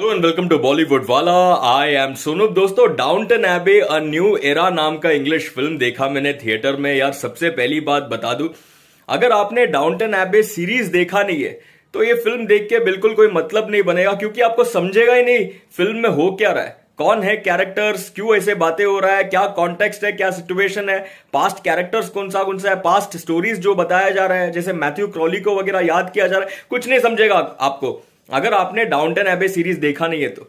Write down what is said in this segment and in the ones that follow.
hello and welcome to Bollywood वाला I M Sonu दोस्तों डाउनटन एबे अ न्यू एरा नाम का इंग्लिश फिल्म देखा मैंने थिएटर में यार सबसे पहली बात बता दू अगर आपने डाउनटन एबे सीरीज देखा नहीं है तो ये फिल्म देख के बिल्कुल कोई मतलब नहीं बनेगा क्योंकि आपको समझेगा ही नहीं फिल्म में हो क्या रहा है कौन है कैरेक्टर्स क्यों ऐसे बातें हो रहा है क्या कॉन्टेक्स्ट है क्या सिचुएशन है पास्ट कैरेक्टर्स कौन सा कौन सा है पास्ट स्टोरीज जो बताया जा रहा है जैसे मैथ्यू क्रॉली को वगैरह याद किया जा रहा है कुछ नहीं समझेगा आपको अगर आपने डाउन टेन एबे सीरीज देखा नहीं है तो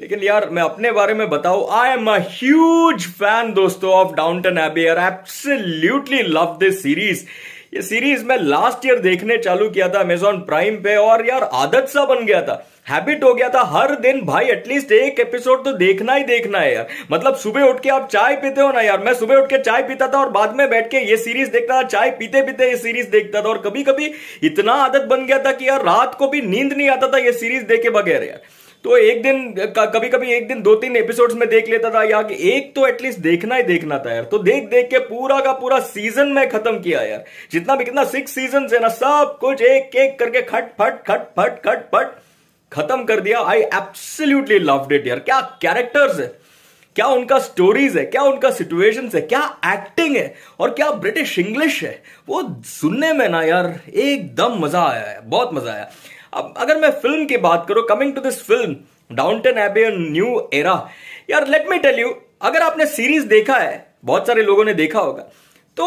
लेकिन यार मैं अपने बारे में बताऊं आई एम अज फैन दोस्तों of Downton Abbey absolutely love this series ये सीरीज मैं लास्ट ईयर देखने चालू किया था अमेजोन प्राइम पे और यार आदत सा बन गया था हैबिट हो गया था हर दिन भाई एटलीस्ट एक एपिसोड तो देखना ही देखना है यार मतलब सुबह उठ के आप चाय पीते हो ना यार मैं सुबह उठ के चाय पीता था और बाद में बैठ के ये सीरीज देखता था चाय पीते पीते ये सीरीज देखता था और कभी कभी इतना आदत बन गया था कि यार रात को भी नींद नहीं आता था ये सीरीज देखे बगैर यार तो एक दिन कभी कभी एक दिन दो तीन एपिसोड्स में देख लेता था यार एक तो एटलीस्ट देखना ही देखना था यार तो देख देख के पूरा का पूरा सीजन में खत्म किया यार जितना भी कितना सिक्स सीजन है ना सब कुछ एक एक करके खट फट खट फट खट फट खत्म कर दिया आई एब्सोल्यूटली लव्ड इट यार क्या कैरेक्टर्स है क्या उनका स्टोरीज है क्या उनका सिचुएशन है क्या एक्टिंग है और क्या ब्रिटिश इंग्लिश है वो सुनने में ना यार एकदम मजा आया है बहुत मजा आया अब अगर मैं फिल्म की बात करूं coming to this film down Downton Abbey new era यार लेट मी टेल यू अगर आपने सीरीज देखा है बहुत सारे लोगों ने देखा होगा तो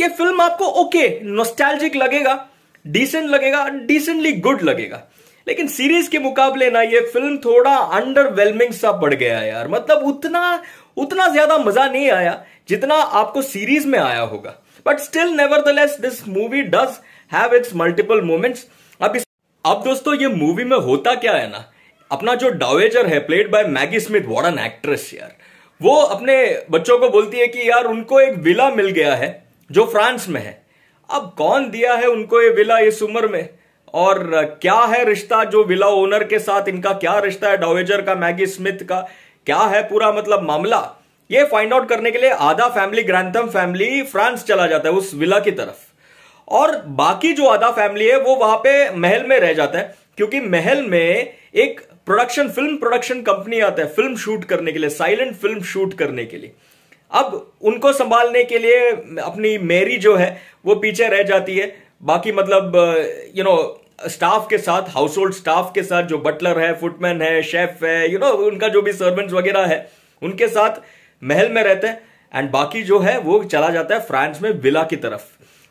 ये फिल्म आपको ओके नोस्टैल्जिक लगेगा डिसेंट लगेगा डिसेंटली गुड लगेगा लेकिन सीरीज के मुकाबले ना ये फिल्म थोड़ा अंडरवेलमिंग सा बढ़ गया यार मतलब उतना उतना ज्यादा मजा नहीं आया जितना आपको सीरीज में आया होगा but still nevertheless this movie does have its multiple moments अब दोस्तों ये मूवी में होता क्या है ना अपना जो डावेजर है played by Maggie Smith what an actress यार वो अपने बच्चों को बोलती है कि यार उनको एक विला मिल गया है जो फ्रांस में है अब कौन दिया है उनको ये विला इस उम्र में और क्या है रिश्ता जो विला ओनर के साथ इनका क्या रिश्ता है डावेजर का मैगी स्मिथ का क्या है पूरा मतलब मामला ये फाइंड आउट करने के लिए आधा फैमिली ग्रैंथम फैमिली फ्रांस चला जाता है उस विला की तरफ और बाकी जो आधा फैमिली है वो वहां पे महल में रह जाता है क्योंकि महल में एक प्रोडक्शन फिल्म प्रोडक्शन कंपनी आता है फिल्म शूट करने के लिए साइलेंट फिल्म शूट करने के लिए अब उनको संभालने के लिए अपनी मेरी जो है वो पीछे रह जाती है बाकी मतलब यू नो स्टाफ के साथ हाउस होल्ड स्टाफ के साथ जो बटलर है फुटमैन है शेफ है यू you नो know, उनका जो भी सर्वेंट्स वगैरह है उनके साथ महल में रहते हैं एंड बाकी जो है वो चला जाता है फ्रांस में विला की तरफ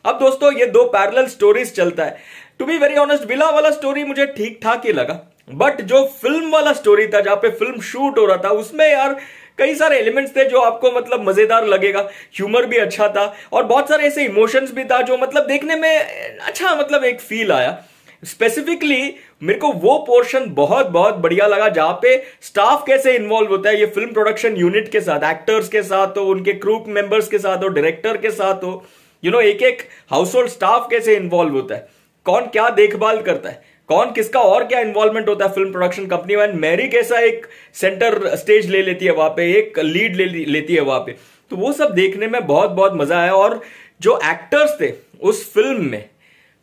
अब दोस्तों ये दो पैरल स्टोरीज चलता है to be very honest villa वाला स्टोरी मुझे ठीक ठाक ही लगा बट जो फिल्म वाला स्टोरी था जहां पे फिल्म शूट हो रहा था उसमें यार कई सारे एलिमेंट्स थे जो आपको मतलब मजेदार लगेगा ह्यूमर भी अच्छा था और बहुत सारे ऐसे इमोशंस भी था जो मतलब देखने में अच्छा मतलब एक फील आया स्पेसिफिकली मेरे को वो पोर्शन बहुत बहुत बढ़िया लगा जहां पे स्टाफ कैसे इन्वॉल्व होता है ये फिल्म प्रोडक्शन यूनिट के साथ एक्टर्स के साथ हो उनके क्रूप मेंबर्स के साथ हो डायरेक्टर के साथ हो यू नो एक एक हाउस होल्ड स्टाफ कैसे इन्वॉल्व होता है कौन क्या देखभाल करता है कौन किसका और क्या इन्वॉल्वमेंट होता है फिल्म प्रोडक्शन कंपनी में मैरी कैसा एक सेंटर स्टेज ले लेती है वहां पे एक लीड ले लेती है वहां पे तो वो सब देखने में बहुत बहुत मजा आया और जो एक्टर्स थे उस फिल्म में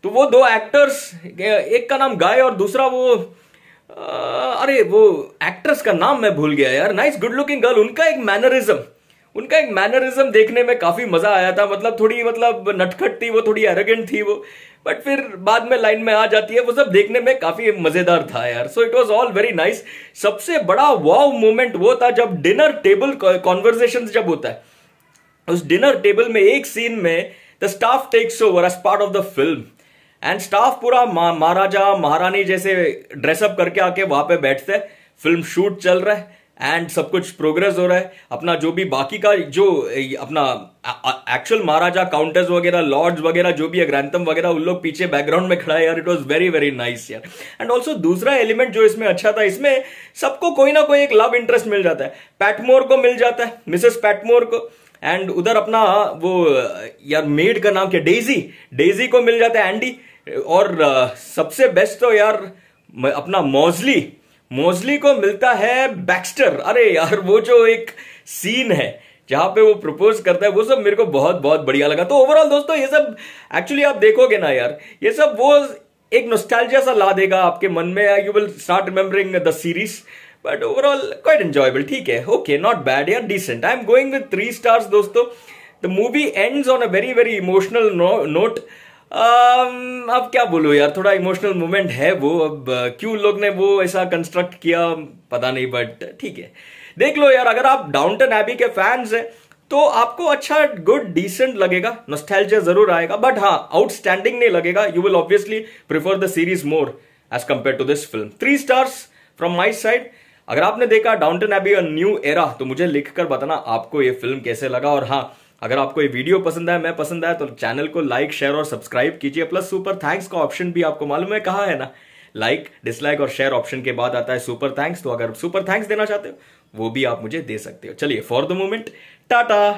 तो वो दो एक्टर्स एक का नाम गाय और दूसरा वो आ, अरे वो एक्ट्रेस का नाम मैं भूल गया यार नाइस गुड लुकिंग गर्ल उनका एक मैनरिज्म उनका एक मैनरिज्म देखने में काफी मजा आया था मतलब थोड़ी मतलब नटखट थी वो थोड़ी एरोगेंट थी वो बट फिर बाद में लाइन में आ जाती है वो सब देखने में काफी मजेदार था यार so it was all very nice सबसे बड़ा वाव मोमेंट वो था जब डिनर टेबल कॉन्वर्जेशन जब होता है उस डिनर टेबल में एक सीन में the staff takes over as part of the film and staff पूरा महाराजा महारानी जैसे ड्रेसअप करके आके वहां पे बैठते हैं फिल्म शूट चल रहा है एंड सब कुछ प्रोग्रेस हो रहा है अपना जो भी बाकी का जो अपना एक्चुअल महाराजा काउंटर्स वगैरह लॉर्ड्स वगैरह जो भी है ग्रंथम वगैरह उन लोग पीछे बैकग्राउंड में खड़ा है यार it was very very nice यार एंड ऑल्सो दूसरा एलिमेंट जो इसमें अच्छा था इसमें सबको कोई ना कोई एक लव इंटरेस्ट मिल जाता है पैटमोर को मिल जाता है मिसेस पैटमोर को एंड उधर अपना वो यार मेड का नाम क्या डेजी डेजी को मिल जाता है एंडी और सबसे बेस्ट तो यार अपना मोजली मोजली को मिलता है बैक्स्टर अरे यार वो जो एक सीन है जहां पे वो प्रपोज करता है वो सब मेरे को बहुत बहुत बढ़िया लगा तो ओवरऑल दोस्तों ये सब एक्चुअली आप देखोगे ना यार ये सब वो एक नोस्टैल्जिया सा ला देगा आपके मन में you will start remembering the series but overall quite enjoyable ठीक है ओके नॉट बैड यार decent I am going with three stars दोस्तों the movie ends on a very very emotional note Um, अब क्या बोलो यार थोड़ा इमोशनल मोमेंट है वो अब uh, क्यों लोग ने वो ऐसा कंस्ट्रक्ट किया पता नहीं बट uh, ठीक है देख लो यार अगर आप डाउनटन एबी के फैंस हैं तो आपको अच्छा गुड डिसेंट लगेगा नोस्टैल्जिया जरूर आएगा बट हाँ आउटस्टैंडिंग नहीं लगेगा you will obviously prefer the series more as compare to this film three stars from my side अगर आपने देखा Downton Abbey a new era तो मुझे लिखकर बताना आपको ये फिल्म कैसे लगा और हाँ अगर आपको ये वीडियो पसंद आया मैं पसंद आया तो चैनल को लाइक शेयर और सब्सक्राइब कीजिए प्लस सुपर थैंक्स का ऑप्शन भी आपको मालूम है कहा है ना लाइक डिसलाइक और शेयर ऑप्शन के बाद आता है सुपर थैंक्स तो अगर सुपर थैंक्स देना चाहते हो वो भी आप मुझे दे सकते हो चलिए फॉर द मोमेंट टाटा